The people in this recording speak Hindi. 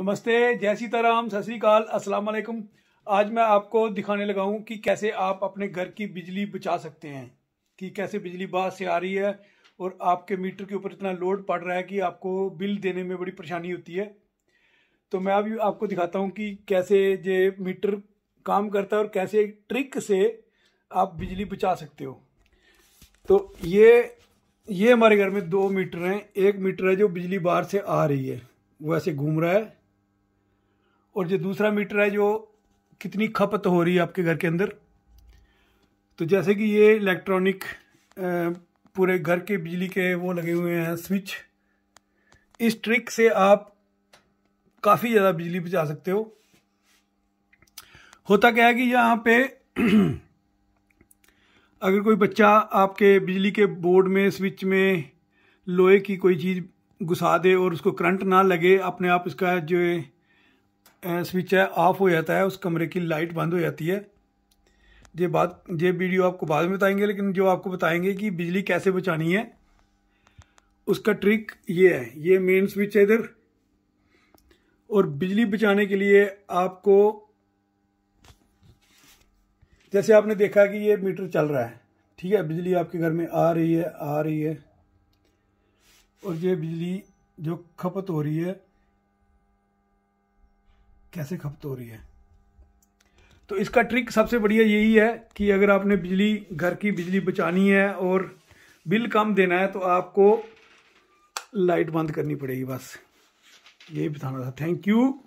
नमस्ते जय सीताराम सत श्रीकाल अस्सलाम आज मैं आपको दिखाने लगा हूँ कि कैसे आप अपने घर की बिजली बचा सकते हैं कि कैसे बिजली बाहर से आ रही है और आपके मीटर के ऊपर इतना लोड पड़ रहा है कि आपको बिल देने में बड़ी परेशानी होती है तो मैं अभी आपको दिखाता हूँ कि कैसे ये मीटर काम करता है और कैसे ट्रिक से आप बिजली बचा सकते हो तो ये ये हमारे घर में दो मीटर हैं एक मीटर है जो बिजली बाहर से आ रही है वो ऐसे घूम रहा है और जो दूसरा मीटर है जो कितनी खपत हो रही है आपके घर के अंदर तो जैसे कि ये इलेक्ट्रॉनिक पूरे घर के बिजली के वो लगे हुए हैं स्विच इस ट्रिक से आप काफ़ी ज़्यादा बिजली बचा सकते हो होता क्या है कि यहाँ पे अगर कोई बच्चा आपके बिजली के बोर्ड में स्विच में लोहे की कोई चीज़ घुसा दे और उसको करंट ना लगे अपने आप इसका जो स्विच है ऑफ हो जाता है उस कमरे की लाइट बंद हो जाती है ये बात ये वीडियो आपको बाद में बताएंगे लेकिन जो आपको बताएंगे कि बिजली कैसे बचानी है उसका ट्रिक ये है ये मेन स्विच है इधर और बिजली बचाने के लिए आपको जैसे आपने देखा कि ये मीटर चल रहा है ठीक है बिजली आपके घर में आ रही है आ रही है और ये बिजली जो खपत हो रही है कैसे खपत हो रही है तो इसका ट्रिक सबसे बढ़िया यही है कि अगर आपने बिजली घर की बिजली बचानी है और बिल कम देना है तो आपको लाइट बंद करनी पड़ेगी बस यही बताना था थैंक यू